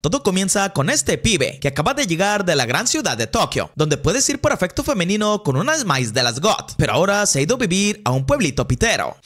Todo comienza con este pibe que acaba de llegar de la gran ciudad de Tokio, donde puedes ir por afecto femenino con unas maíz de las GOT, pero ahora se ha ido a vivir a un pueblito pitero.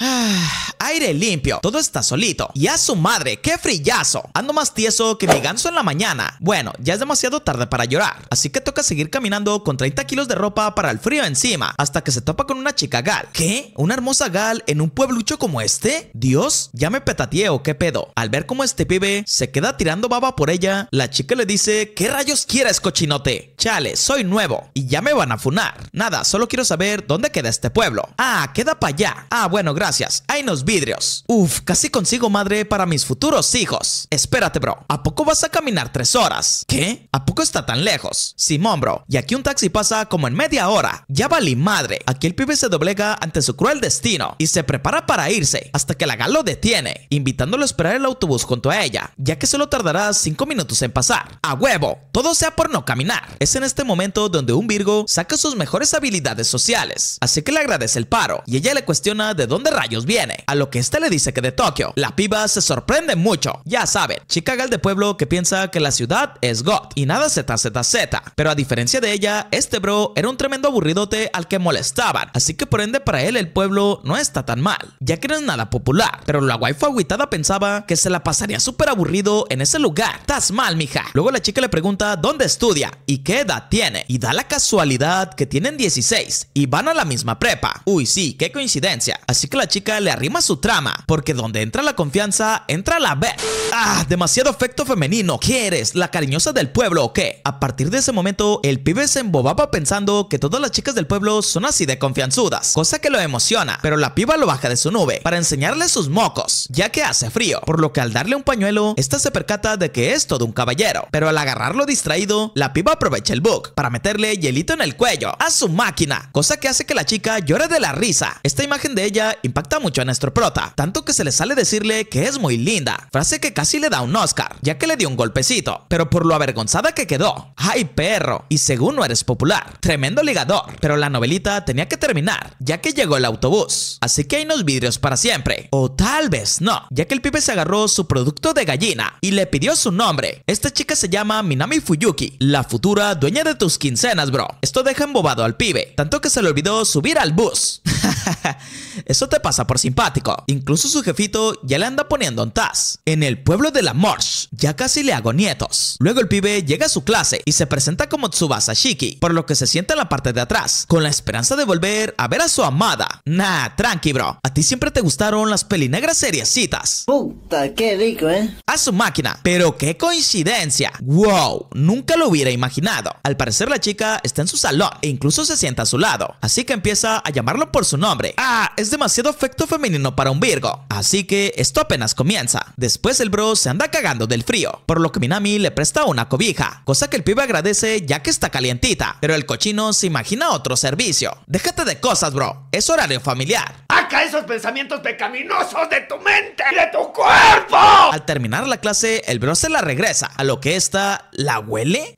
Ah, aire limpio, todo está solito Y a su madre, qué frillazo Ando más tieso que mi ganso en la mañana Bueno, ya es demasiado tarde para llorar Así que toca seguir caminando con 30 kilos de ropa Para el frío encima, hasta que se topa con una chica gal ¿Qué? ¿Una hermosa gal en un pueblucho como este? Dios, ya me petateo, qué pedo Al ver cómo este pibe se queda tirando baba por ella La chica le dice, ¿qué rayos quieres cochinote? Chale, soy nuevo y ya me van a funar Nada, solo quiero saber dónde queda este pueblo Ah, queda para allá Ah, bueno, gracias gracias. Hay unos vidrios. Uf, casi consigo madre para mis futuros hijos. Espérate, bro. ¿A poco vas a caminar tres horas? ¿Qué? ¿A poco está tan lejos? Simón, bro. Y aquí un taxi pasa como en media hora. Ya valí madre. Aquí el pibe se doblega ante su cruel destino y se prepara para irse hasta que la lo detiene, invitándolo a esperar el autobús junto a ella, ya que solo tardará cinco minutos en pasar. ¡A huevo! Todo sea por no caminar. Es en este momento donde un Virgo saca sus mejores habilidades sociales, así que le agradece el paro y ella le cuestiona de dónde rayos viene? A lo que este le dice que de Tokio. La piba se sorprende mucho. Ya saben, chica gal de pueblo que piensa que la ciudad es God y nada ZZZ. Pero a diferencia de ella, este bro era un tremendo aburridote al que molestaban. Así que por ende para él el pueblo no está tan mal, ya que no es nada popular. Pero la waifu aguitada pensaba que se la pasaría súper aburrido en ese lugar. Estás mal, mija. Luego la chica le pregunta dónde estudia y qué edad tiene. Y da la casualidad que tienen 16 y van a la misma prepa. Uy, sí, qué coincidencia. Así que la chica le arrima su trama, porque donde entra la confianza, entra la B. Ah, demasiado afecto femenino. ¿Qué eres? ¿La cariñosa del pueblo o qué? A partir de ese momento, el pibe se embobaba pensando que todas las chicas del pueblo son así de confianzudas, cosa que lo emociona, pero la piba lo baja de su nube para enseñarle sus mocos, ya que hace frío, por lo que al darle un pañuelo, esta se percata de que es todo un caballero, pero al agarrarlo distraído, la piba aprovecha el bug para meterle hielito en el cuello a su máquina, cosa que hace que la chica llore de la risa. Esta imagen de ella impacta mucho a nuestro prota, tanto que se le sale decirle que es muy linda, frase que casi le da un Oscar, ya que le dio un golpecito, pero por lo avergonzada que quedó. ¡Ay, perro! Y según no eres popular, tremendo ligador, pero la novelita tenía que terminar, ya que llegó el autobús, así que hay unos vidrios para siempre, o tal vez no, ya que el pibe se agarró su producto de gallina y le pidió su nombre. Esta chica se llama Minami Fuyuki, la futura dueña de tus quincenas, bro. Esto deja embobado al pibe, tanto que se le olvidó subir al bus. Eso te pasa por simpático. Incluso su jefito ya le anda poniendo un tas. En el pueblo de la Morsh, ya casi le hago nietos. Luego el pibe llega a su clase y se presenta como Tsubasa Shiki, por lo que se sienta en la parte de atrás, con la esperanza de volver a ver a su amada. Nah, tranqui bro, a ti siempre te gustaron las pelinegras seriecitas. Puta, qué rico, eh. A su máquina, pero qué coincidencia. Wow, nunca lo hubiera imaginado. Al parecer la chica está en su salón e incluso se sienta a su lado, así que empieza a llamarlo por su nombre. Ah, es demasiado afecto femenino para un Virgo. Así que esto apenas comienza. Después el bro se anda cagando del frío, por lo que Minami le presta una cobija, cosa que el pibe agradece ya que está calientita, pero el cochino se imagina otro servicio. Déjate de cosas, bro, es horario familiar. acá esos pensamientos pecaminosos de tu mente de tu cuerpo! Al terminar la clase, el bro se la regresa, a lo que esta la huele.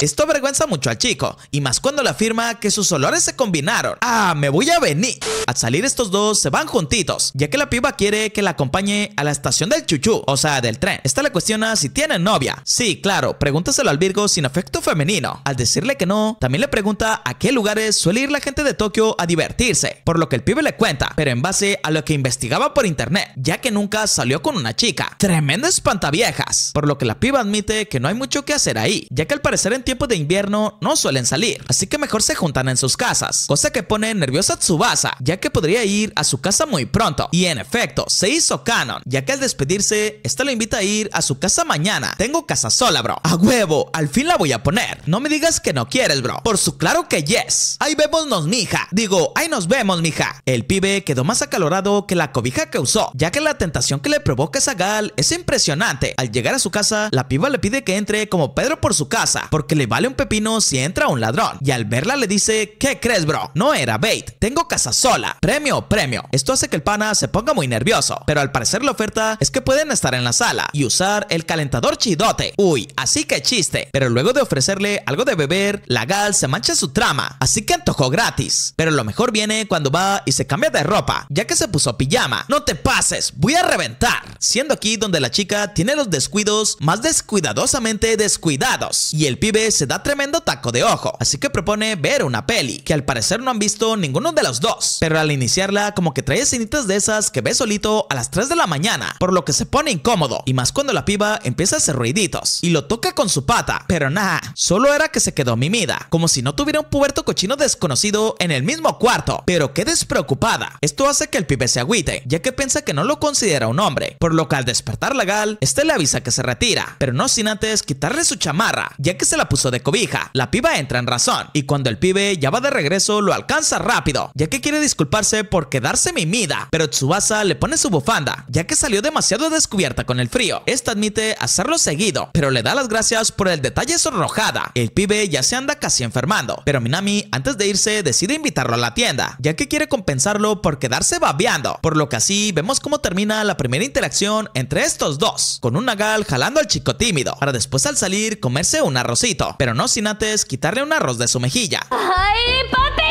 Esto avergüenza mucho al chico, y más cuando le afirma que sus olores se combinaron. Ah, me voy a venir. Al salir estos dos se van juntitos, ya que la piba quiere que la acompañe a la estación del chuchú, o sea, del tren. Esta le cuestiona si tiene novia. Sí, claro, pregúntaselo al Virgo sin afecto femenino. Al decirle que no, también le pregunta a qué lugares suele ir la gente de Tokio a divertirse, por lo que el pibe le cuenta, pero en base a lo que investigaba por internet, ya que nunca salió con una chica. Tremendo espantaviejas, por lo que la piba admite que no hay mucho que hacer ahí, ya que al parecer en tiempo de invierno no suelen salir, así que mejor se juntan en sus casas, cosa que pone nerviosa Tsubasa, ya que podría ir a su casa muy pronto. Y en efecto, se hizo canon, ya que al despedirse, esta lo invita a ir a su casa mañana. Tengo casa sola, bro. A huevo, al fin la voy a poner. No me digas que no quieres, bro. Por su claro que yes. Ahí vemosnos mija. Digo, ahí nos vemos, mija. El pibe quedó más acalorado que la cobija que usó, ya que la tentación que le provoca esa gal es impresionante. Al llegar a su casa, la piba le pide que entre como Pedro por su casa, porque le vale un pepino si entra un ladrón. Y al verla le dice, ¿qué crees bro? No era bait, tengo casa sola, premio, premio. Esto hace que el pana se ponga muy nervioso, pero al parecer la oferta es que pueden estar en la sala y usar el calentador chidote. Uy, así que chiste. Pero luego de ofrecerle algo de beber, la gal se mancha su trama, así que antojó gratis. Pero lo mejor viene cuando va y se cambia de ropa, ya que se puso pijama. No te pases, voy a reventar. Siendo aquí donde la chica tiene los descuidos más descuidadosamente descuidados. Y el pibe se da tremendo taco de ojo, así que propone ver una peli, que al parecer no han visto ninguno de los dos, pero al iniciarla como que trae escenitas de esas que ve solito a las 3 de la mañana, por lo que se pone incómodo, y más cuando la piba empieza a hacer ruiditos, y lo toca con su pata, pero nada, solo era que se quedó mimida, como si no tuviera un puberto cochino desconocido en el mismo cuarto, pero qué despreocupada, esto hace que el pibe se agüite, ya que piensa que no lo considera un hombre, por lo que al despertar la gal, este le avisa que se retira, pero no sin antes quitarle su chamarra, ya que se la puso de cobija. La piba entra en razón y cuando el pibe ya va de regreso lo alcanza rápido, ya que quiere disculparse por quedarse mimida, pero Tsubasa le pone su bufanda, ya que salió demasiado descubierta con el frío. Esta admite hacerlo seguido, pero le da las gracias por el detalle sonrojada. El pibe ya se anda casi enfermando, pero Minami antes de irse decide invitarlo a la tienda, ya que quiere compensarlo por quedarse babeando, por lo que así vemos cómo termina la primera interacción entre estos dos, con un nagal jalando al chico tímido, para después al salir comerse un arrocito pero no sin antes quitarle un arroz de su mejilla. ¡Ay, papi!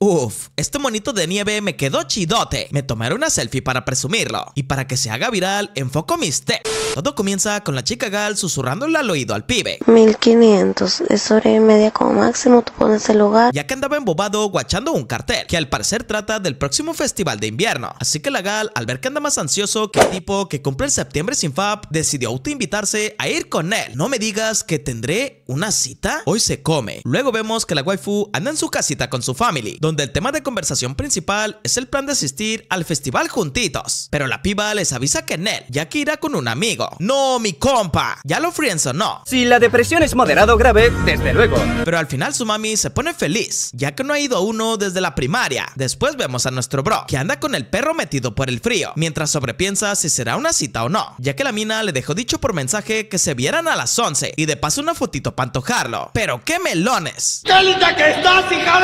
Uf, este monito de nieve me quedó chidote. Me tomaré una selfie para presumirlo. Y para que se haga viral, enfoco mis step. Todo comienza con la chica Gal susurrándole al oído al pibe. 1500, es hora y media como máximo, tú pones el lugar. Ya que andaba embobado guachando un cartel, que al parecer trata del próximo festival de invierno. Así que la Gal, al ver que anda más ansioso que el tipo que cumple el septiembre sin fab, decidió auto invitarse a ir con él. No me digas que tendré ¿Una cita? Hoy se come. Luego vemos que la waifu anda en su casita con su family, donde el tema de conversación principal es el plan de asistir al festival juntitos. Pero la piba les avisa que nel ya que irá con un amigo. ¡No, mi compa! Ya lo frienzo, no. Si la depresión es moderado grave, desde luego. Pero al final su mami se pone feliz, ya que no ha ido a uno desde la primaria. Después vemos a nuestro bro, que anda con el perro metido por el frío, mientras sobrepiensa si será una cita o no, ya que la mina le dejó dicho por mensaje que se vieran a las 11 y de paso una fotito para antojarlo, Pero qué melones. ¡Qué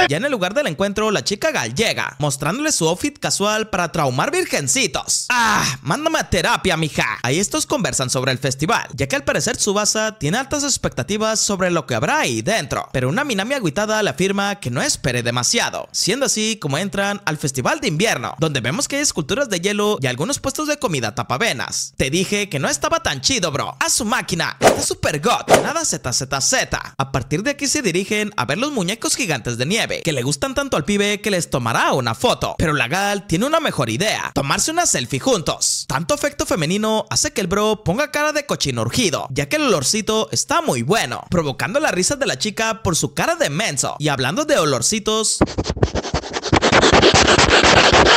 Ya en el lugar del encuentro, la chica Gal llega, mostrándole su outfit casual para traumar virgencitos. Ah, mándame a terapia, mija. Ahí estos conversan sobre el festival, ya que al parecer su base tiene altas expectativas sobre lo que habrá ahí dentro. Pero una Minami agüitada le afirma que no espere demasiado, siendo así como entran al festival de invierno, donde vemos que hay esculturas de hielo y algunos puestos de comida tapavenas. Te dije que no estaba tan chido, bro. A su máquina, está super god. Nada z Z. A partir de aquí se dirigen a ver los muñecos gigantes de nieve, que le gustan tanto al pibe que les tomará una foto. Pero la gal tiene una mejor idea, tomarse una selfie juntos. Tanto efecto femenino hace que el bro ponga cara de cochino urgido, ya que el olorcito está muy bueno, provocando la risa de la chica por su cara de menso. Y hablando de olorcitos...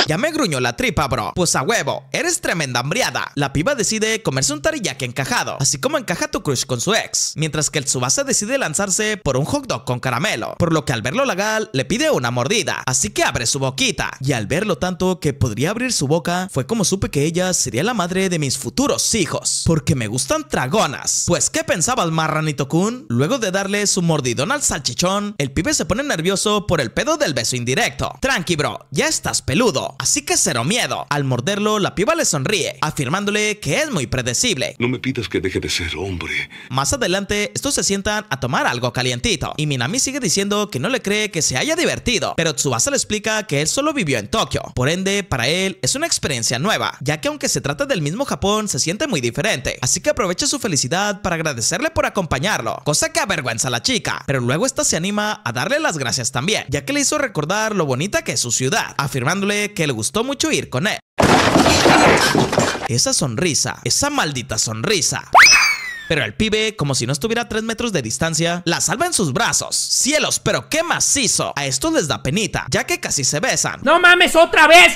Ya me gruñó la tripa, bro. Pues a huevo, eres tremenda hambriada. La piba decide comerse un tariyaki encajado, así como encaja tu crush con su ex. Mientras que el Tsubasa decide lanzarse por un hot dog con caramelo, por lo que al verlo Lagal le pide una mordida, así que abre su boquita. Y al verlo tanto que podría abrir su boca, fue como supe que ella sería la madre de mis futuros hijos, porque me gustan dragonas. Pues, ¿qué pensaba el marranito kun? Luego de darle su mordidón al salchichón, el pibe se pone nervioso por el pedo del beso indirecto. Tranqui, bro, ya estás peludo así que cero miedo. Al morderlo, la piba le sonríe, afirmándole que es muy predecible. No me pidas que deje de ser hombre. Más adelante, estos se sientan a tomar algo calientito, y Minami sigue diciendo que no le cree que se haya divertido, pero Tsubasa le explica que él solo vivió en Tokio, por ende, para él es una experiencia nueva, ya que aunque se trata del mismo Japón, se siente muy diferente, así que aprovecha su felicidad para agradecerle por acompañarlo, cosa que avergüenza a la chica, pero luego esta se anima a darle las gracias también, ya que le hizo recordar lo bonita que es su ciudad, afirmándole que le gustó mucho ir con él. Esa sonrisa, esa maldita sonrisa. Pero el pibe, como si no estuviera a 3 metros de distancia, la salva en sus brazos. ¡Cielos, pero qué macizo! A esto les da penita, ya que casi se besan. ¡No mames, otra vez!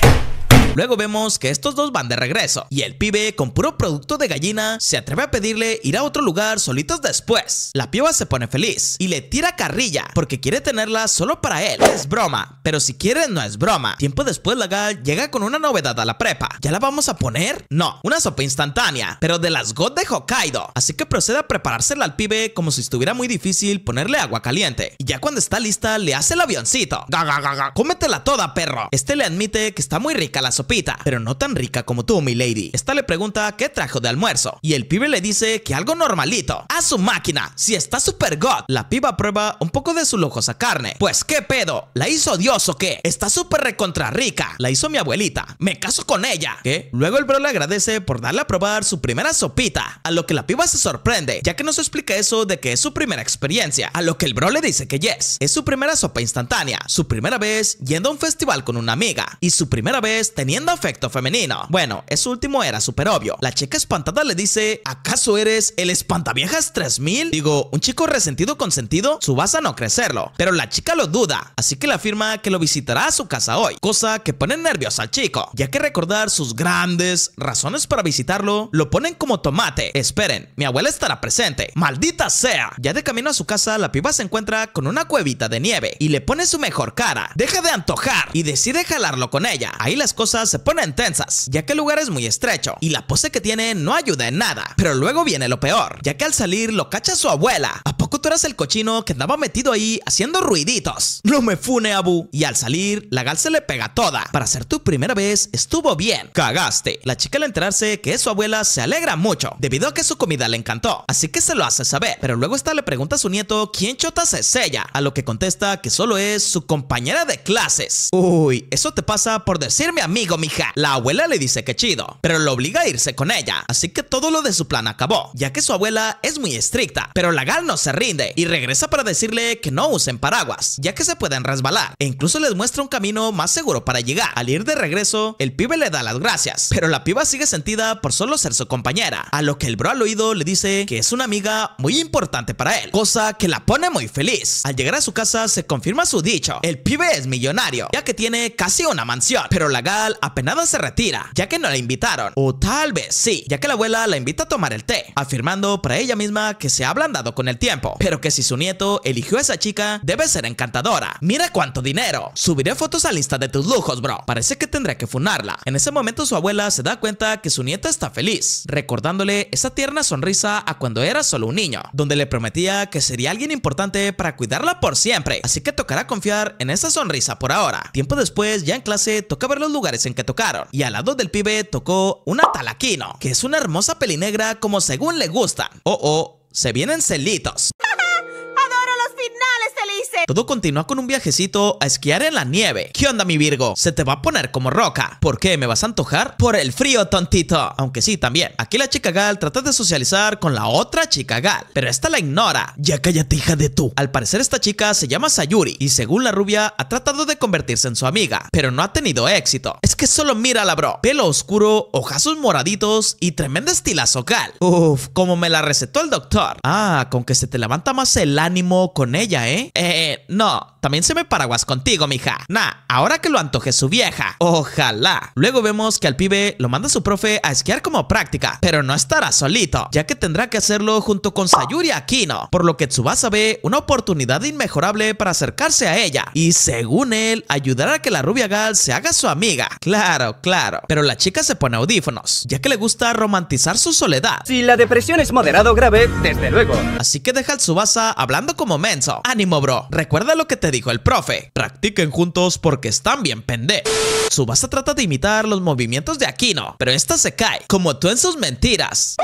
Luego vemos que estos dos van de regreso y el pibe con puro producto de gallina se atreve a pedirle ir a otro lugar solitos después. La piba se pone feliz y le tira carrilla porque quiere tenerla solo para él. Es broma, pero si quiere no es broma. Tiempo después la gal llega con una novedad a la prepa. ¿Ya la vamos a poner? No, una sopa instantánea, pero de las God de Hokkaido. Así que procede a preparársela al pibe como si estuviera muy difícil ponerle agua caliente. Y ya cuando está lista le hace el avioncito. Gaga, gaga, cómetela toda, perro. Este le admite que está muy rica la sopa pero no tan rica como tú, mi lady. Esta le pregunta qué trajo de almuerzo y el pibe le dice que algo normalito. A su máquina, si está super god. La piba prueba un poco de su lujosa carne. Pues qué pedo, la hizo Dios o qué? Está súper recontra rica. La hizo mi abuelita. Me caso con ella. Que luego el bro le agradece por darle a probar su primera sopita, a lo que la piba se sorprende, ya que no se explica eso de que es su primera experiencia, a lo que el bro le dice que yes, es su primera sopa instantánea, su primera vez yendo a un festival con una amiga y su primera vez teniendo afecto femenino. Bueno, eso último era súper obvio. La chica espantada le dice, ¿acaso eres el espantaviejas 3000? Digo, un chico resentido consentido, a no crecerlo. Pero la chica lo duda, así que le afirma que lo visitará a su casa hoy, cosa que pone nerviosa al chico, ya que recordar sus grandes razones para visitarlo lo ponen como tomate. Esperen, mi abuela estará presente. Maldita sea. Ya de camino a su casa, la piba se encuentra con una cuevita de nieve y le pone su mejor cara. Deja de antojar y decide jalarlo con ella. Ahí las cosas se ponen tensas, ya que el lugar es muy estrecho y la pose que tiene no ayuda en nada. Pero luego viene lo peor, ya que al salir lo cacha su abuela. ¿A poco tú eras el cochino que andaba metido ahí haciendo ruiditos? No me fune, Abu. Y al salir, la gal se le pega toda. Para ser tu primera vez, estuvo bien. Cagaste. La chica al enterarse que es su abuela se alegra mucho, debido a que su comida le encantó. Así que se lo hace saber. Pero luego esta le pregunta a su nieto quién chotas es ella, a lo que contesta que solo es su compañera de clases. Uy, eso te pasa por decirme amigo, mija. La abuela le dice que chido, pero lo obliga a irse con ella. Así que todo lo de su plan acabó, ya que su abuela es muy estricta, pero la gal no se rinde y regresa para decirle que no usen paraguas, ya que se pueden resbalar, e incluso les muestra un camino más seguro para llegar. Al ir de regreso, el pibe le da las gracias, pero la piba sigue sentida por solo ser su compañera, a lo que el bro al oído le dice que es una amiga muy importante para él, cosa que la pone muy feliz. Al llegar a su casa se confirma su dicho, el pibe es millonario, ya que tiene casi una mansión, pero la gal apenas se retira, ya que no la invitaron, o tal vez sí, ya que la abuela la invita a tomar el té, afirmando para ella misma que se ha ablandado con el tiempo pero que si su nieto eligió a esa chica, debe ser encantadora. Mira cuánto dinero. Subiré fotos a lista de tus lujos, bro. Parece que tendré que funarla. En ese momento su abuela se da cuenta que su nieta está feliz, recordándole esa tierna sonrisa a cuando era solo un niño, donde le prometía que sería alguien importante para cuidarla por siempre. Así que tocará confiar en esa sonrisa por ahora. Tiempo después, ya en clase, toca ver los lugares en que tocaron. Y al lado del pibe tocó una talaquino, que es una hermosa pelinegra como según le gustan. Oh, oh, se vienen celitos. ¡Adoro los finales! Este Todo continúa con un viajecito a esquiar en la nieve. ¿Qué onda, mi Virgo? Se te va a poner como roca. ¿Por qué? ¿Me vas a antojar? Por el frío, tontito. Aunque sí, también. Aquí la chica gal trata de socializar con la otra chica gal, pero esta la ignora. Ya cállate, hija de tú. Al parecer, esta chica se llama Sayuri y según la rubia, ha tratado de convertirse en su amiga, pero no ha tenido éxito. Es que solo mira la bro. Pelo oscuro, ojazos moraditos y tremenda estilazo gal. Uf, como me la recetó el doctor. Ah, con que se te levanta más el ánimo con ella, ¿eh? Eh, no, también se me paraguas contigo, mija. Nah, ahora que lo antoje su vieja. Ojalá. Luego vemos que al pibe lo manda su profe a esquiar como práctica, pero no estará solito, ya que tendrá que hacerlo junto con Sayuri Akino. por lo que Tsubasa ve una oportunidad inmejorable para acercarse a ella y según él ayudará a que la rubia gal se haga su amiga. Claro, claro. Pero la chica se pone audífonos, ya que le gusta romantizar su soledad. Si la depresión es moderado grave, desde luego. Así que deja al Tsubasa hablando como menso. Ánimo, bro. Recuerda lo que te dijo el profe. Practiquen juntos porque están bien pendejos. Subasa trata de imitar los movimientos de Aquino, pero esta se cae, como tú en sus mentiras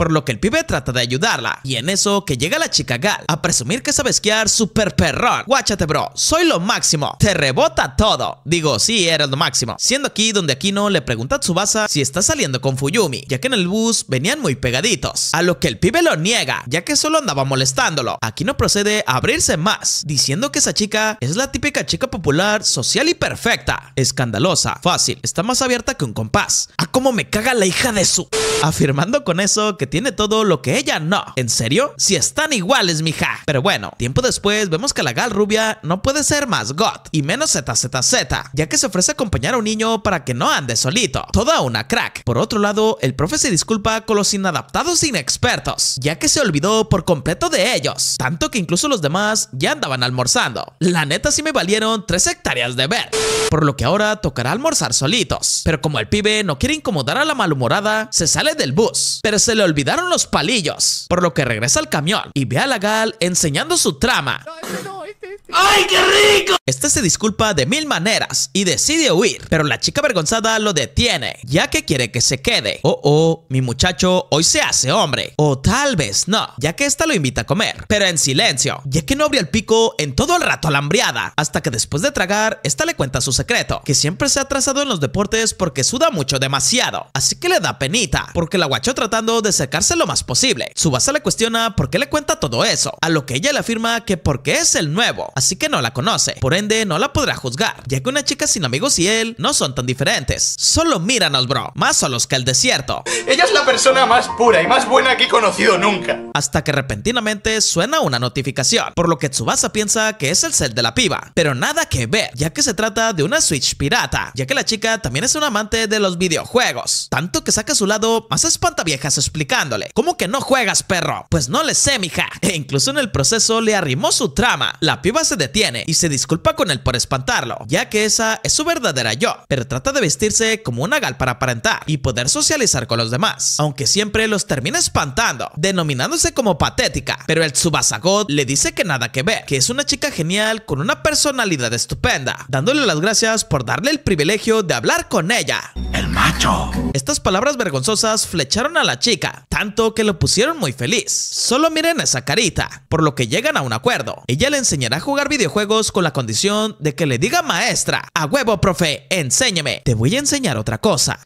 por lo que el pibe trata de ayudarla. Y en eso que llega la chica Gal a presumir que sabe esquiar super perrón. Guáchate bro, soy lo máximo, te rebota todo. Digo, sí, era lo máximo. Siendo aquí donde Aquino le pregunta a Tsubasa si está saliendo con Fuyumi, ya que en el bus venían muy pegaditos. A lo que el pibe lo niega, ya que solo andaba molestándolo. Aquino procede a abrirse más, diciendo que esa chica es la típica chica popular, social y perfecta. Escandalosa, fácil, está más abierta que un compás. ...a ah, cómo me caga la hija de su! Afirmando con eso que tiene todo lo que ella no. ¿En serio? Si están iguales, mija. Pero bueno, tiempo después vemos que la gal rubia no puede ser más God y menos ZZZ, ya que se ofrece a acompañar a un niño para que no ande solito. Toda una crack. Por otro lado, el profe se disculpa con los inadaptados inexpertos, ya que se olvidó por completo de ellos, tanto que incluso los demás ya andaban almorzando. La neta sí me valieron tres hectáreas de ver, por lo que ahora tocará almorzar solitos. Pero como el pibe no quiere incomodar a la malhumorada, se sale del bus, pero se le olvidaron los palillos, por lo que regresa al camión y ve a la Gal enseñando su trama. Este este, este. ¡Ay, qué rico! Este se disculpa de mil maneras y decide huir, pero la chica avergonzada lo detiene, ya que quiere que se quede. Oh, oh, mi muchacho hoy se hace hombre. O tal vez no, ya que esta lo invita a comer, pero en silencio, ya que no abrió el pico en todo el rato alambreada. hasta que después de tragar, esta le cuenta su secreto, que siempre se ha trazado en los deportes porque suda mucho demasiado, así que le da penita, porque la guachó tratando de acercarse lo más posible. Subasa le cuestiona por qué le cuenta todo eso, a lo que ella le afirma que porque es el nuevo, así que no la conoce, por ende no la podrá juzgar, ya que una chica sin amigos y él no son tan diferentes. Solo míranos, bro, más solos que el desierto. Ella es la persona más pura y más buena que he conocido nunca. Hasta que repentinamente suena una notificación, por lo que Tsubasa piensa que es el cel de la piba, pero nada que ver, ya que se trata de una Switch pirata, ya que la chica también es un amante de los videojuegos, tanto que saca a su lado más espantaviejas explicaciones ¿cómo que no juegas, perro? Pues no le sé, mija. E incluso en el proceso le arrimó su trama. La piba se detiene y se disculpa con él por espantarlo, ya que esa es su verdadera yo, pero trata de vestirse como una gal para aparentar y poder socializar con los demás, aunque siempre los termina espantando, denominándose como patética, pero el subasagot le dice que nada que ver, que es una chica genial con una personalidad estupenda, dándole las gracias por darle el privilegio de hablar con ella. El macho. Estas palabras vergonzosas flecharon a la chica, tanto que lo pusieron muy feliz. Solo miren esa carita, por lo que llegan a un acuerdo. Ella le enseñará a jugar videojuegos con la condición de que le diga maestra, a huevo profe, enséñeme, te voy a enseñar otra cosa.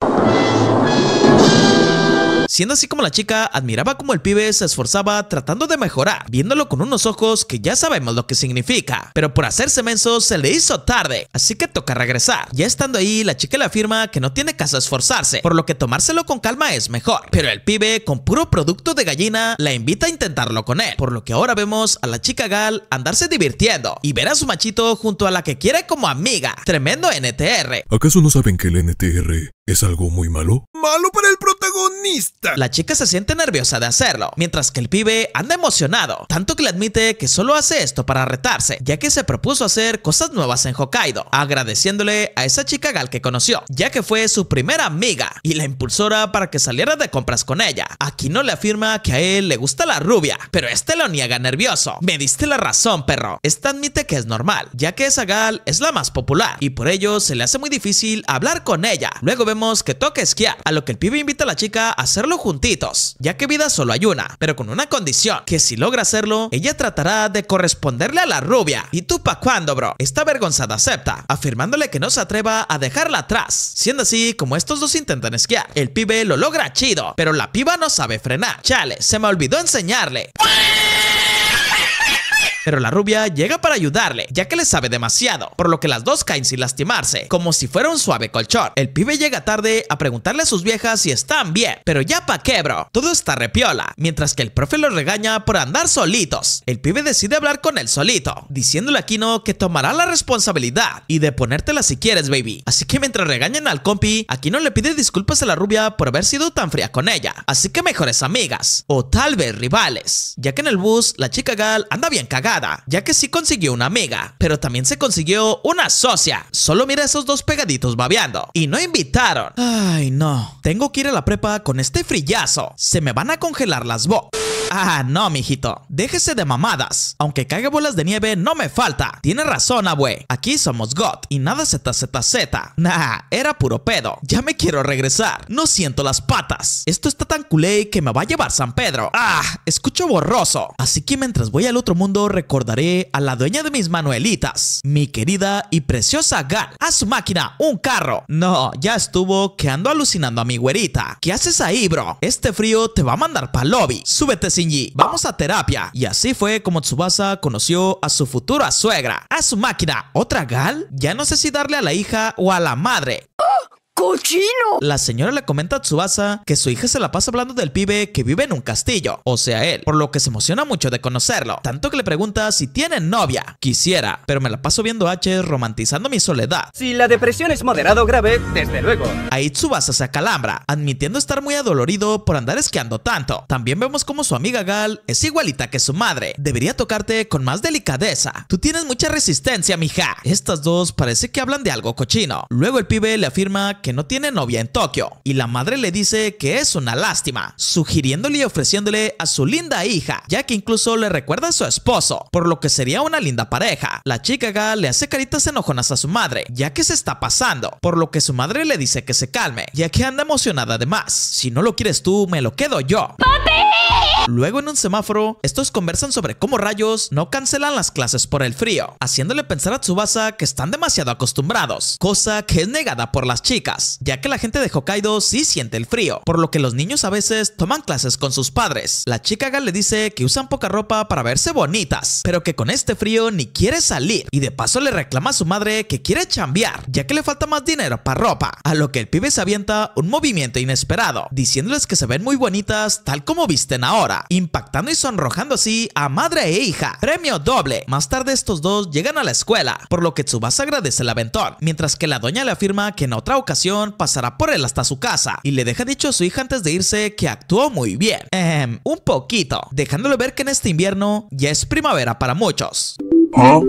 Siendo así como la chica admiraba como el pibe se esforzaba tratando de mejorar, viéndolo con unos ojos que ya sabemos lo que significa. Pero por hacerse menso se le hizo tarde, así que toca regresar. Ya estando ahí, la chica le afirma que no tiene caso esforzarse, por lo que tomárselo con calma es mejor. Pero el pibe, con puro producto de gallina, la invita a intentarlo con él, por lo que ahora vemos a la chica Gal andarse divirtiendo y ver a su machito junto a la que quiere como amiga. Tremendo NTR. ¿Acaso no saben que el NTR ¿Es algo muy malo? ¡Malo para el protagonista! La chica se siente nerviosa de hacerlo, mientras que el pibe anda emocionado, tanto que le admite que solo hace esto para retarse, ya que se propuso hacer cosas nuevas en Hokkaido, agradeciéndole a esa chica Gal que conoció, ya que fue su primera amiga y la impulsora para que saliera de compras con ella. Aquí no le afirma que a él le gusta la rubia, pero este lo niega nervioso. Me diste la razón, perro. Esta admite que es normal, ya que esa Gal es la más popular y por ello se le hace muy difícil hablar con ella. Luego vemos que toca esquiar, a lo que el pibe invita a la chica a hacerlo juntitos, ya que vida solo hay una, pero con una condición, que si logra hacerlo, ella tratará de corresponderle a la rubia. ¿Y tú pa' cuándo, bro? Esta avergonzada acepta, afirmándole que no se atreva a dejarla atrás, siendo así como estos dos intentan esquiar. El pibe lo logra chido, pero la piba no sabe frenar. Chale, se me olvidó enseñarle pero la rubia llega para ayudarle, ya que le sabe demasiado, por lo que las dos caen sin lastimarse, como si fuera un suave colchón. El pibe llega tarde a preguntarle a sus viejas si están bien, pero ya pa' qué, bro, todo está repiola, mientras que el profe lo regaña por andar solitos. El pibe decide hablar con él solito, diciéndole a Kino que tomará la responsabilidad y de ponértela si quieres, baby. Así que mientras regañan al compi, Aquino le pide disculpas a la rubia por haber sido tan fría con ella, así que mejores amigas, o tal vez rivales, ya que en el bus la chica Gal anda bien cagada ya que sí consiguió una amiga, pero también se consiguió una socia. Solo mira esos dos pegaditos babeando. Y no invitaron. Ay, no. Tengo que ir a la prepa con este frillazo. Se me van a congelar las bocas. Ah, no, mijito. Déjese de mamadas. Aunque caiga bolas de nieve, no me falta. Tiene razón, abue. Aquí somos God y nada ZZZ. Nah, era puro pedo. Ya me quiero regresar. No siento las patas. Esto está tan culé que me va a llevar San Pedro. Ah, escucho borroso. Así que mientras voy al otro mundo, recordaré a la dueña de mis manuelitas. Mi querida y preciosa Gal. A su máquina, un carro. No, ya estuvo que ando alucinando a mi güerita. ¿Qué haces ahí, bro? Este frío te va a mandar pa'l lobby. Súbete Shinji, vamos a terapia. Y así fue como Tsubasa conoció a su futura suegra, a su máquina, otra gal. Ya no sé si darle a la hija o a la madre. ¡Cochino! La señora le comenta a Tsubasa que su hija se la pasa hablando del pibe que vive en un castillo, o sea él, por lo que se emociona mucho de conocerlo, tanto que le pregunta si tiene novia. Quisiera, pero me la paso viendo H romantizando mi soledad. Si la depresión es moderado grave, desde luego. Ahí Tsubasa se acalambra, admitiendo estar muy adolorido por andar esquiando tanto. También vemos como su amiga Gal es igualita que su madre. Debería tocarte con más delicadeza. Tú tienes mucha resistencia, mija. Estas dos parece que hablan de algo cochino. Luego el pibe le afirma que no tiene novia en Tokio y la madre le dice que es una lástima, sugiriéndole y ofreciéndole a su linda hija, ya que incluso le recuerda a su esposo, por lo que sería una linda pareja. La chica Ga le hace caritas enojonas a su madre, ya que se está pasando, por lo que su madre le dice que se calme, ya que anda emocionada de más. Si no lo quieres tú, me lo quedo yo. Luego en un semáforo, estos conversan sobre cómo rayos no cancelan las clases por el frío, haciéndole pensar a Tsubasa que están demasiado acostumbrados, cosa que es negada por las chicas ya que la gente de Hokkaido sí siente el frío, por lo que los niños a veces toman clases con sus padres. La chica le dice que usan poca ropa para verse bonitas, pero que con este frío ni quiere salir, y de paso le reclama a su madre que quiere chambear, ya que le falta más dinero para ropa, a lo que el pibe se avienta un movimiento inesperado, diciéndoles que se ven muy bonitas tal como visten ahora, impactando y sonrojando así a madre e hija. Premio doble. Más tarde estos dos llegan a la escuela, por lo que Tsubasa agradece el aventón, mientras que la doña le afirma que en otra ocasión pasará por él hasta su casa y le deja dicho a su hija antes de irse que actuó muy bien. un poquito, dejándole ver que en este invierno ya es primavera para muchos. ¿Ah?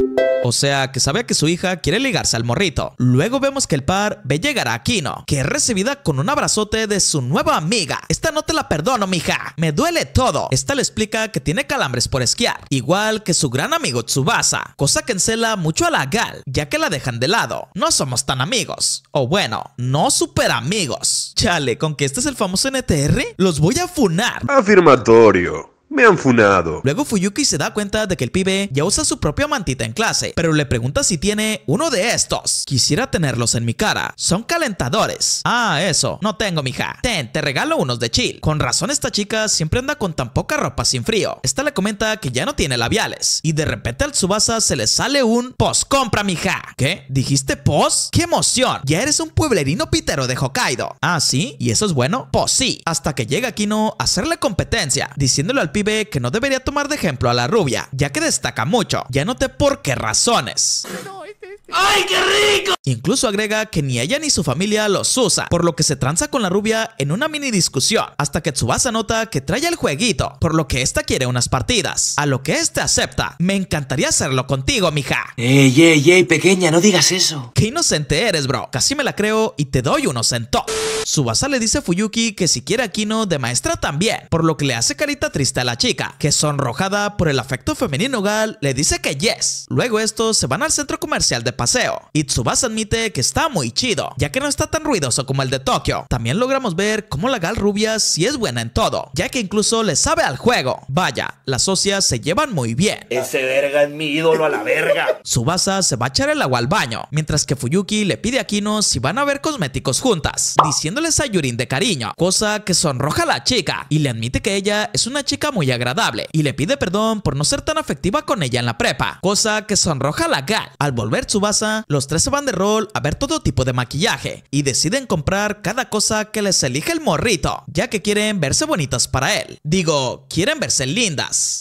O sea, que sabe que su hija quiere ligarse al morrito. Luego vemos que el par ve llegar a Aquino, que es recibida con un abrazote de su nueva amiga. Esta no te la perdono, mija. Me duele todo. Esta le explica que tiene calambres por esquiar, igual que su gran amigo Tsubasa, cosa que encela mucho a la Gal, ya que la dejan de lado. No somos tan amigos. O bueno, no super amigos. Chale, ¿con que este es el famoso NTR? Los voy a funar. Afirmatorio. Me han funado. Luego Fuyuki se da cuenta de que el pibe ya usa su propia mantita en clase, pero le pregunta si tiene uno de estos. Quisiera tenerlos en mi cara. Son calentadores. Ah, eso. No tengo, mija. Ten, te regalo unos de chill. Con razón esta chica siempre anda con tan poca ropa sin frío. Esta le comenta que ya no tiene labiales. Y de repente al Tsubasa se le sale un post compra, mija. ¿Qué? ¿Dijiste post? ¡Qué emoción! Ya eres un pueblerino pitero de Hokkaido. Ah, ¿sí? ¿Y eso es bueno? Pues sí. Hasta que llega Kino a hacerle competencia, diciéndole al pibe que no debería tomar de ejemplo a la rubia, ya que destaca mucho, ya noté por qué razones. Este ¡Ay, qué rico! Incluso agrega que ni ella ni su familia los usa, por lo que se tranza con la rubia en una mini discusión, hasta que Tsubasa nota que trae el jueguito, por lo que esta quiere unas partidas, a lo que este acepta. Me encantaría hacerlo contigo, mija. Ey, ey, ey, pequeña, no digas eso. Qué inocente eres, bro. Casi me la creo y te doy unos centos. Tsubasa le dice a Fuyuki que si quiere a Kino de maestra también, por lo que le hace carita triste a la chica, que sonrojada por el afecto femenino gal le dice que yes. Luego estos se van al centro comercial de paseo. Tsubasa admite que está muy chido, ya que no está tan ruidoso como el de Tokio. También logramos ver cómo la gal rubia sí es buena en todo, ya que incluso le sabe al juego. Vaya, las socias se llevan muy bien. Ese verga es mi ídolo a la verga. Tsubasa se va a echar el agua al baño, mientras que Fuyuki le pide a Kino si van a ver cosméticos juntas, diciéndoles a Yurin de cariño, cosa que sonroja a la chica y le admite que ella es una chica muy agradable y le pide perdón por no ser tan afectiva con ella en la prepa, cosa que sonroja a la gal. Al volver su Tsubasa, los tres se van de rol a ver todo tipo de maquillaje y deciden comprar cada cosa que les elige el morrito, ya que quieren verse bonitas para él. Digo, quieren verse lindas.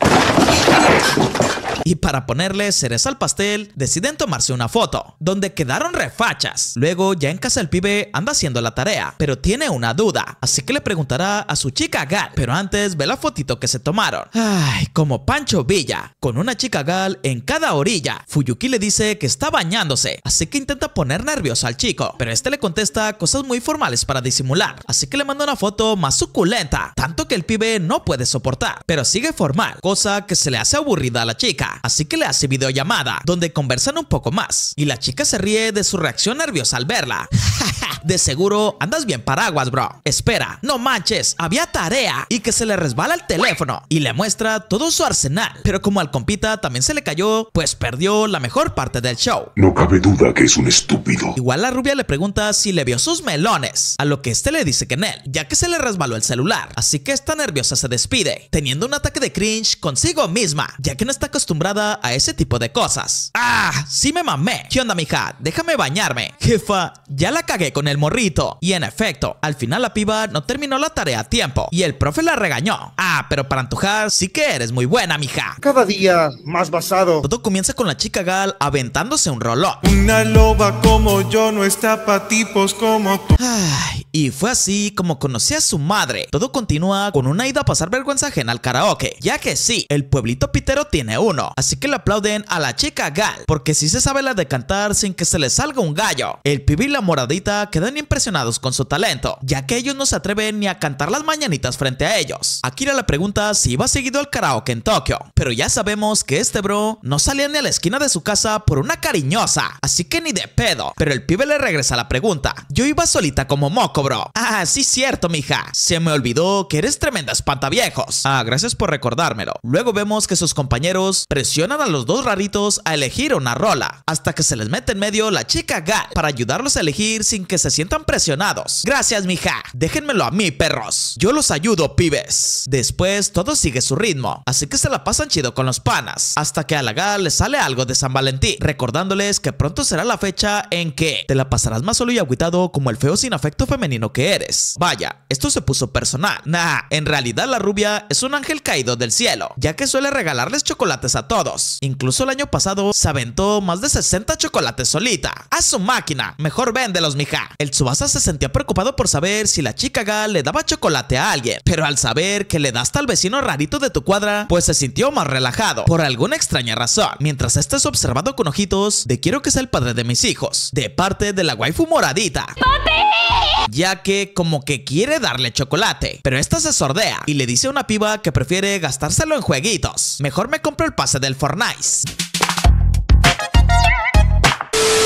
Y para ponerle cereza al pastel, deciden tomarse una foto, donde quedaron refachas. Luego, ya en casa el pibe anda haciendo la tarea, pero tiene una duda, así que le preguntará a su chica Gal, pero antes ve la fotito que se tomaron. Ay, como Pancho Villa, con una chica Gal en cada orilla. Fuyuki le dice que está bañándose, así que intenta poner nervioso al chico, pero este le contesta cosas muy formales para disimular, así que le manda una foto más suculenta, tanto que el pibe no puede soportar, pero sigue formal, cosa que se le hace aburrida a la chica así que le hace videollamada, donde conversan un poco más, y la chica se ríe de su reacción nerviosa al verla. de seguro andas bien paraguas, bro. Espera, no manches, había tarea y que se le resbala el teléfono y le muestra todo su arsenal. Pero como al compita también se le cayó, pues perdió la mejor parte del show. No cabe duda que es un estúpido. Igual la rubia le pregunta si le vio sus melones, a lo que este le dice que en él, ya que se le resbaló el celular. Así que esta nerviosa se despide, teniendo un ataque de cringe consigo misma, ya que no está acostumbrada a ese tipo de cosas. ¡Ah! Sí me mamé. ¿Qué onda, mija? Déjame bañarme. Jefa, ya la cagué con el morrito. Y en efecto, al final la piba no terminó la tarea a tiempo y el profe la regañó. Ah, pero para antojar sí que eres muy buena, mija. Cada día más basado. Todo comienza con la chica Gal aventándose un rollo Una loba como yo no está pa' tipos como tú. Ay, y fue así como conocí a su madre. Todo continúa con una ida a pasar vergüenza ajena al karaoke, ya que sí, el pueblito pitero tiene uno así que le aplauden a la chica Gal, porque si se sabe la de cantar sin que se le salga un gallo. El pibe y la moradita quedan impresionados con su talento, ya que ellos no se atreven ni a cantar las mañanitas frente a ellos. Akira le pregunta si iba seguido al karaoke en Tokio, pero ya sabemos que este bro no salía ni a la esquina de su casa por una cariñosa, así que ni de pedo, pero el pibe le regresa la pregunta. Yo iba solita como moco, bro. Ah, sí cierto, mija. Se me olvidó que eres tremenda espanta viejos. Ah, gracias por recordármelo. Luego vemos que sus compañeros presionan a los dos raritos a elegir una rola, hasta que se les mete en medio la chica Gal para ayudarlos a elegir sin que se sientan presionados. Gracias, mija. Déjenmelo a mí, perros. Yo los ayudo, pibes. Después todo sigue su ritmo, así que se la pasan chido con los panas, hasta que a la Gal le sale algo de San Valentín, recordándoles que pronto será la fecha en que te la pasarás más solo y agüitado como el feo sin afecto femenino que eres. Vaya, esto se puso personal. Nah, en realidad la rubia es un ángel caído del cielo, ya que suele regalarles chocolates a todos. Incluso el año pasado se aventó más de 60 chocolates solita. ¡A su máquina! Mejor vende véndelos, mija. El Tsubasa se sentía preocupado por saber si la chica Gal le daba chocolate a alguien, pero al saber que le das al vecino rarito de tu cuadra, pues se sintió más relajado, por alguna extraña razón, mientras este observado con ojitos de quiero que sea el padre de mis hijos, de parte de la waifu moradita. ¡Papi! Ya que como que quiere darle chocolate, pero esta se sordea y le dice a una piba que prefiere gastárselo en jueguitos. Mejor me compro el pase del Fortnite.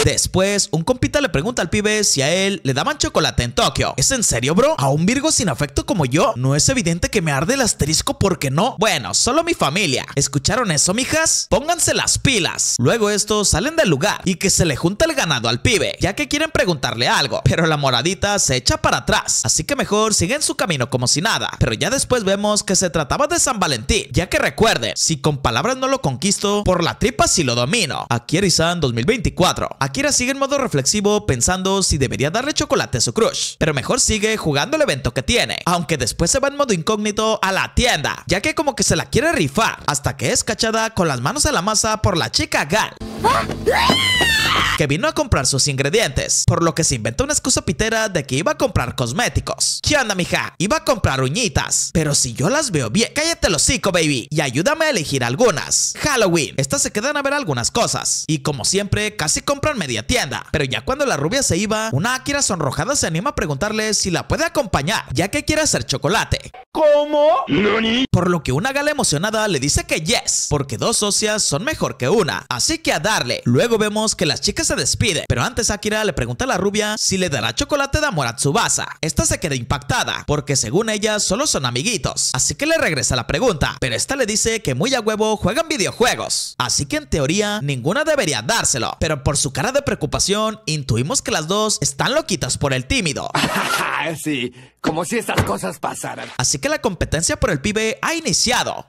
Después, un compita le pregunta al pibe si a él le daban chocolate en Tokio. ¿Es en serio, bro? ¿A un Virgo sin afecto como yo? No es evidente que me arde el asterisco porque no. Bueno, solo mi familia. ¿Escucharon eso, mijas? Pónganse las pilas. Luego estos salen del lugar y que se le junta el ganado al pibe, ya que quieren preguntarle algo, pero la moradita se echa para atrás, así que mejor siguen su camino como si nada. Pero ya después vemos que se trataba de San Valentín, ya que recuerden, si con palabras no lo conquisto, por la tripa sí lo domino. Aquí Erizan 2024. Aquí Kira sigue en modo reflexivo pensando si debería darle chocolate a su crush, pero mejor sigue jugando el evento que tiene, aunque después se va en modo incógnito a la tienda, ya que como que se la quiere rifar, hasta que es cachada con las manos a la masa por la chica Gal. ¡Ah! que vino a comprar sus ingredientes, por lo que se inventó una excusa pitera de que iba a comprar cosméticos. ¿Qué onda, mija? Iba a comprar uñitas, pero si yo las veo bien, cállate los hocico, baby, y ayúdame a elegir algunas. Halloween, estas se quedan a ver algunas cosas, y como siempre, casi compran media tienda, pero ya cuando la rubia se iba, una Akira sonrojada se anima a preguntarle si la puede acompañar, ya que quiere hacer chocolate. ¿Cómo? Por lo que una gala emocionada le dice que yes, porque dos socias son mejor que una, así que a darle. Luego vemos que las chicas se despide, pero antes Akira le pregunta a la rubia si le dará chocolate de amor a Tsubasa. Esta se queda impactada, porque según ella solo son amiguitos, así que le regresa la pregunta, pero esta le dice que muy a huevo juegan videojuegos, así que en teoría ninguna debería dárselo, pero por su cara de preocupación intuimos que las dos están loquitas por el tímido. sí, como si cosas pasaran. Así que la competencia por el pibe ha iniciado.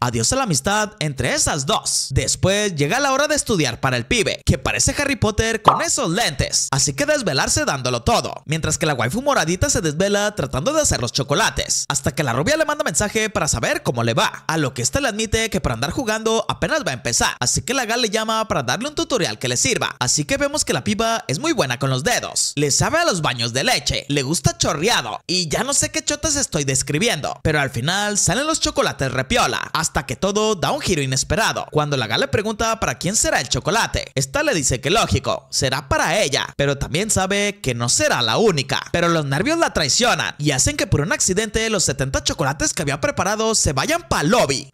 adiós a la amistad entre esas dos. Después llega la hora de estudiar para el pibe, que parece Harry Potter con esos lentes, así que desvelarse dándolo todo, mientras que la waifu moradita se desvela tratando de hacer los chocolates, hasta que la rubia le manda mensaje para saber cómo le va, a lo que esta le admite que para andar jugando apenas va a empezar, así que la gal le llama para darle un tutorial que le sirva, así que vemos que la piba es muy buena con los dedos, le sabe a los baños de leche, le gusta chorreado, y ya no sé qué chotas estoy describiendo, pero al final salen los chocolates repiola, hasta que todo da un giro inesperado, cuando la gal le pregunta para quién será el chocolate, esta le dice que lógico, será para ella, pero también sabe que no será la única. Pero los nervios la traicionan y hacen que por un accidente los 70 chocolates que había preparado se vayan para lobby.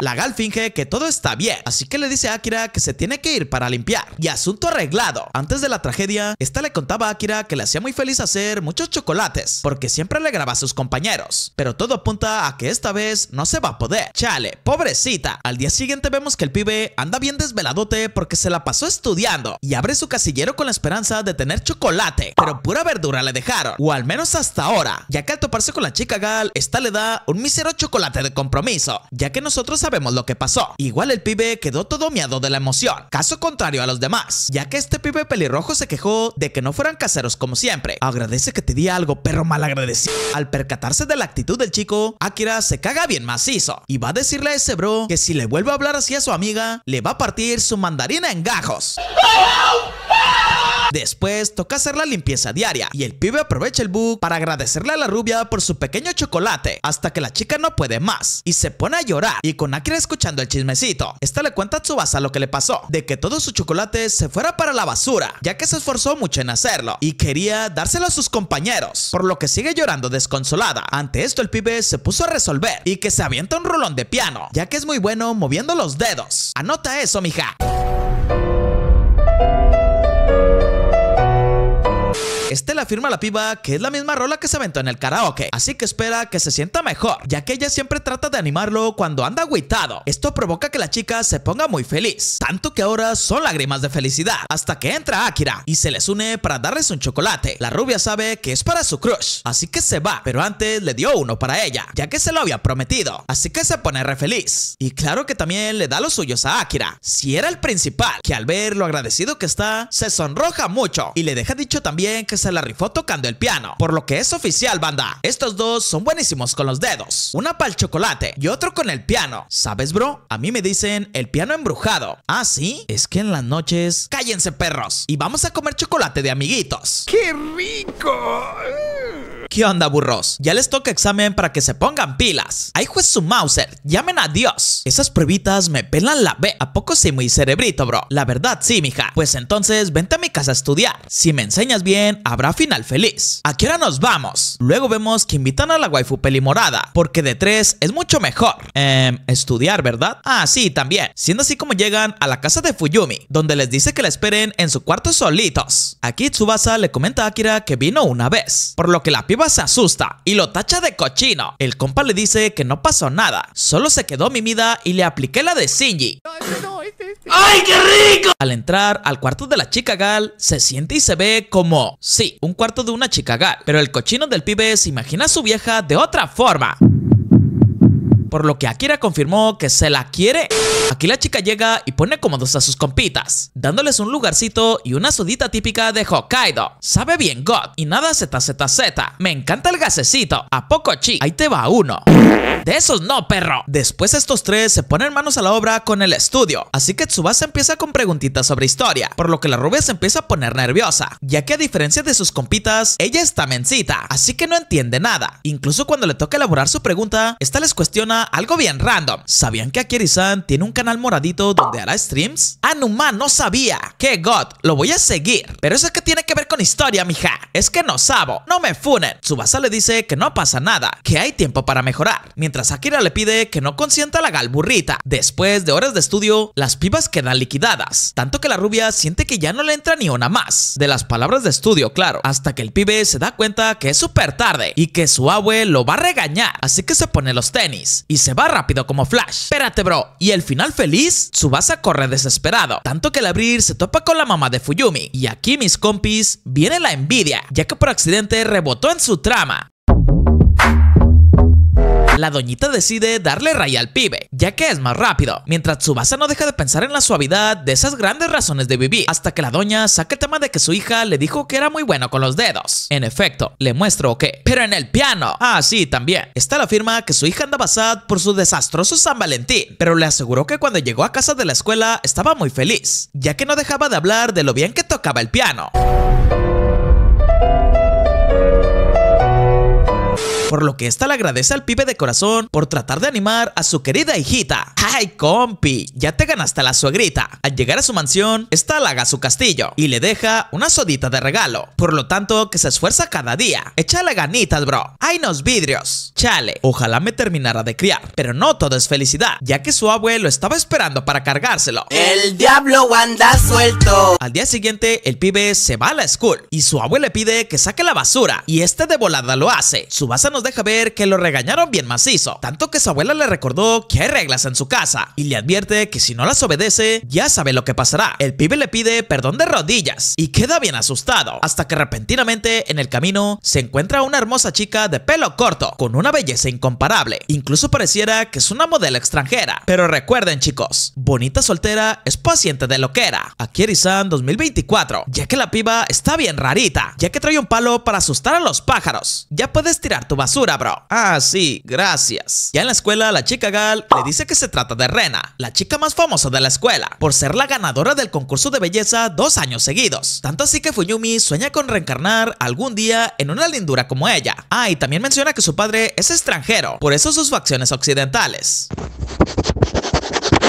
La Gal finge que todo está bien, así que le dice a Akira que se tiene que ir para limpiar. Y asunto arreglado. Antes de la tragedia, esta le contaba a Akira que le hacía muy feliz hacer muchos chocolates, porque siempre le graba a sus compañeros. Pero todo apunta a que esta vez no se va a poder. Chale, pobrecita. Al día siguiente vemos que el pibe anda bien desveladote porque se la pasó esto estudiando y abre su casillero con la esperanza de tener chocolate, pero pura verdura le dejaron, o al menos hasta ahora, ya que al toparse con la chica Gal, esta le da un mísero chocolate de compromiso, ya que nosotros sabemos lo que pasó. Igual el pibe quedó todo miado de la emoción, caso contrario a los demás, ya que este pibe pelirrojo se quejó de que no fueran caseros como siempre. Agradece que te di algo, perro malagradecido. Al percatarse de la actitud del chico, Akira se caga bien macizo y va a decirle a ese bro que si le vuelve a hablar así a su amiga, le va a partir su mandarina en gajos. Después toca hacer la limpieza diaria y el pibe aprovecha el bug para agradecerle a la rubia por su pequeño chocolate hasta que la chica no puede más y se pone a llorar y con Akira escuchando el chismecito. Esta le cuenta a Tsubasa lo que le pasó, de que todo su chocolate se fuera para la basura ya que se esforzó mucho en hacerlo y quería dárselo a sus compañeros, por lo que sigue llorando desconsolada. Ante esto el pibe se puso a resolver y que se avienta un rolón de piano ya que es muy bueno moviendo los dedos. Anota eso mija. Este le afirma a la piba que es la misma rola que se aventó en el karaoke, así que espera que se sienta mejor, ya que ella siempre trata de animarlo cuando anda agüitado. Esto provoca que la chica se ponga muy feliz, tanto que ahora son lágrimas de felicidad, hasta que entra Akira y se les une para darles un chocolate. La rubia sabe que es para su crush, así que se va, pero antes le dio uno para ella, ya que se lo había prometido, así que se pone re feliz. Y claro que también le da los suyos a Akira, si era el principal, que al ver lo agradecido que está, se sonroja mucho y le deja dicho también que se la rifó tocando el piano, por lo que es oficial, banda. Estos dos son buenísimos con los dedos, una para el chocolate y otro con el piano. ¿Sabes, bro? A mí me dicen el piano embrujado. ¿Ah, sí? Es que en las noches... ¡Cállense, perros! Y vamos a comer chocolate de amiguitos. ¡Qué rico! ¿Qué onda, burros? Ya les toca examen para que se pongan pilas. Ay, juez su Mauser, llamen a Dios. Esas pruebitas me pelan la B. ¿A poco sí muy cerebrito, bro? La verdad sí, mija. Pues entonces, vente a mi casa a estudiar. Si me enseñas bien, habrá final feliz. ¿A qué nos vamos? Luego vemos que invitan a la waifu peli morada, porque de tres es mucho mejor. Eh, estudiar, ¿verdad? Ah, sí, también. Siendo así como llegan a la casa de Fuyumi, donde les dice que la esperen en su cuarto solitos. Aquí Tsubasa le comenta a Akira que vino una vez, por lo que la piba se asusta y lo tacha de cochino. El compa le dice que no pasó nada, solo se quedó mimida y le apliqué la de Shinji. Este este, este. ¡Ay, qué rico! Al entrar al cuarto de la chica gal, se siente y se ve como, sí, un cuarto de una chica gal. Pero el cochino del pibe se imagina a su vieja de otra forma por lo que Akira confirmó que se la quiere. Aquí la chica llega y pone cómodos a sus compitas, dándoles un lugarcito y una sudita típica de Hokkaido. Sabe bien God y nada ZZZ. Me encanta el gasecito. ¿A poco chi? Ahí te va uno. De esos no, perro. Después estos tres se ponen manos a la obra con el estudio, así que Tsubasa empieza con preguntitas sobre historia, por lo que la rubia se empieza a poner nerviosa, ya que a diferencia de sus compitas, ella está mencita, así que no entiende nada. Incluso cuando le toca elaborar su pregunta, esta les cuestiona algo bien random. ¿Sabían que Akiri-san tiene un canal moradito donde hará streams? Anuma ah, no sabía. Que God, lo voy a seguir. Pero eso es que tiene que ver con historia, mija. Es que no sabo, no me funen. Subasa le dice que no pasa nada, que hay tiempo para mejorar. Mientras Akira le pide que no consienta la galburrita. Después de horas de estudio, las pibas quedan liquidadas. Tanto que la rubia siente que ya no le entra ni una más. De las palabras de estudio, claro. Hasta que el pibe se da cuenta que es súper tarde y que su abue lo va a regañar. Así que se pone los tenis y se va rápido como Flash. Espérate bro, ¿y el final feliz? Tsubasa corre desesperado, tanto que al abrir se topa con la mamá de Fuyumi. Y aquí mis compis, viene la envidia, ya que por accidente rebotó en su trama la doñita decide darle raya al pibe, ya que es más rápido, mientras Tsubasa no deja de pensar en la suavidad de esas grandes razones de vivir, hasta que la doña saca el tema de que su hija le dijo que era muy bueno con los dedos. En efecto, le muestro que, pero en el piano. Ah, sí, también. está la firma que su hija andaba sad por su desastroso San Valentín, pero le aseguró que cuando llegó a casa de la escuela estaba muy feliz, ya que no dejaba de hablar de lo bien que tocaba el piano. por lo que esta le agradece al pibe de corazón por tratar de animar a su querida hijita. ¡Ay, compi! Ya te ganaste la suegrita. Al llegar a su mansión, esta haga su castillo y le deja una sodita de regalo, por lo tanto que se esfuerza cada día. Échale ganitas, bro. ¡Ay, nos vidrios! Chale, ojalá me terminara de criar, pero no todo es felicidad, ya que su abuelo estaba esperando para cargárselo. El diablo anda suelto. Al día siguiente, el pibe se va a la school y su abuelo le pide que saque la basura y este de volada lo hace. base no deja ver que lo regañaron bien macizo, tanto que su abuela le recordó que hay reglas en su casa y le advierte que si no las obedece, ya sabe lo que pasará. El pibe le pide perdón de rodillas y queda bien asustado, hasta que repentinamente en el camino se encuentra una hermosa chica de pelo corto, con una belleza incomparable. Incluso pareciera que es una modelo extranjera. Pero recuerden chicos, bonita soltera es paciente de lo que era. Aquí Erizan 2024, ya que la piba está bien rarita, ya que trae un palo para asustar a los pájaros. Ya puedes tirar tu basura bro. Ah, sí, gracias. Ya en la escuela, la chica Gal le dice que se trata de Rena, la chica más famosa de la escuela, por ser la ganadora del concurso de belleza dos años seguidos. Tanto así que Fuyumi sueña con reencarnar algún día en una lindura como ella. Ah, y también menciona que su padre es extranjero, por eso sus facciones occidentales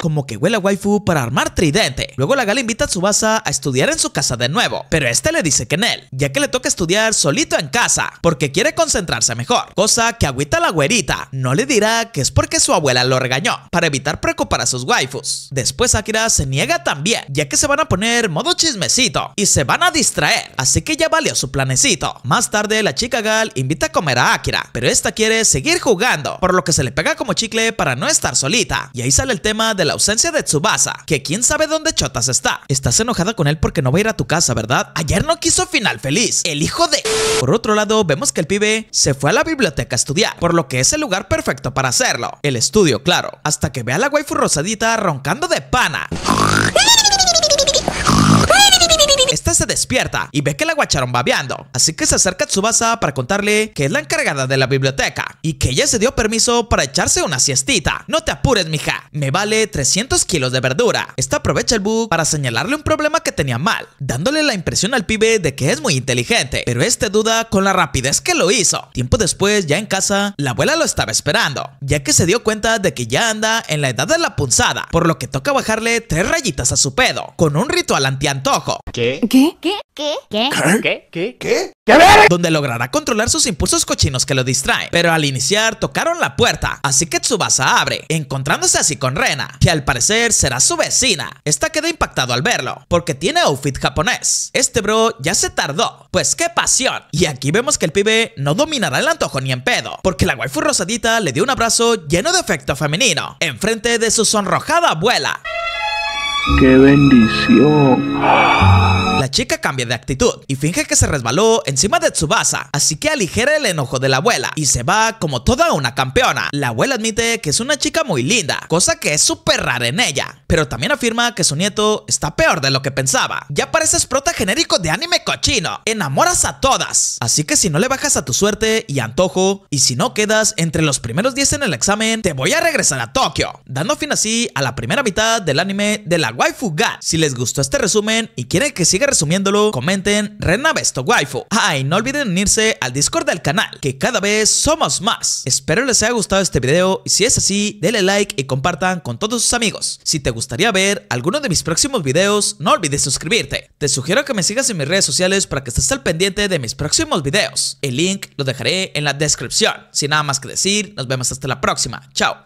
como que huele a waifu para armar tridente. Luego la gala invita a Tsubasa a estudiar en su casa de nuevo, pero este le dice que en él, ya que le toca estudiar solito en casa, porque quiere concentrarse mejor, cosa que agüita la güerita. No le dirá que es porque su abuela lo regañó, para evitar preocupar a sus waifus. Después Akira se niega también, ya que se van a poner modo chismecito y se van a distraer, así que ya valió su planecito. Más tarde la chica Gal invita a comer a Akira, pero esta quiere seguir jugando, por lo que se le pega como chicle para no estar solita. Y ahí sale el tema de la la ausencia de Tsubasa, que quién sabe dónde chotas está. Estás enojada con él porque no va a ir a tu casa, ¿verdad? Ayer no quiso final feliz. El hijo de... Por otro lado, vemos que el pibe se fue a la biblioteca a estudiar, por lo que es el lugar perfecto para hacerlo. El estudio, claro. Hasta que ve a la waifu rosadita roncando de pana se despierta y ve que la guacharon babeando, así que se acerca a su Tsubasa para contarle que es la encargada de la biblioteca y que ella se dio permiso para echarse una siestita. No te apures, mija, me vale 300 kilos de verdura. Esta aprovecha el bug para señalarle un problema que tenía mal, dándole la impresión al pibe de que es muy inteligente, pero este duda con la rapidez que lo hizo. Tiempo después, ya en casa, la abuela lo estaba esperando, ya que se dio cuenta de que ya anda en la edad de la punzada, por lo que toca bajarle tres rayitas a su pedo, con un ritual antiantojo. ¿Qué? ¿Qué? ¿Qué? ¿Qué? ¿Qué? ¿Qué? ¿Qué? ¿Qué? ¿Qué? ¿Qué? Donde logrará controlar sus impulsos cochinos que lo distraen. Pero al iniciar, tocaron la puerta, así que Tsubasa abre, encontrándose así con Rena, que al parecer será su vecina. Esta queda impactado al verlo, porque tiene outfit japonés. Este bro ya se tardó, pues qué pasión. Y aquí vemos que el pibe no dominará el antojo ni en pedo, porque la waifu rosadita le dio un abrazo lleno de efecto femenino, enfrente de su sonrojada abuela. ¡Qué bendición! la chica cambia de actitud y finge que se resbaló encima de Tsubasa, así que aligera el enojo de la abuela y se va como toda una campeona. La abuela admite que es una chica muy linda, cosa que es súper rara en ella, pero también afirma que su nieto está peor de lo que pensaba. Ya pareces prota genérico de anime cochino, enamoras a todas, así que si no le bajas a tu suerte y antojo, y si no quedas entre los primeros 10 en el examen, te voy a regresar a Tokio, dando fin así a la primera mitad del anime de la waifu Gat. Si les gustó este resumen y quieren que siga resumiéndolo, comenten Renavesto Waifu. Ah, y no olviden unirse al Discord del canal, que cada vez somos más. Espero les haya gustado este video y si es así, denle like y compartan con todos sus amigos. Si te gustaría ver alguno de mis próximos videos, no olvides suscribirte. Te sugiero que me sigas en mis redes sociales para que estés al pendiente de mis próximos videos. El link lo dejaré en la descripción. Sin nada más que decir, nos vemos hasta la próxima. Chao.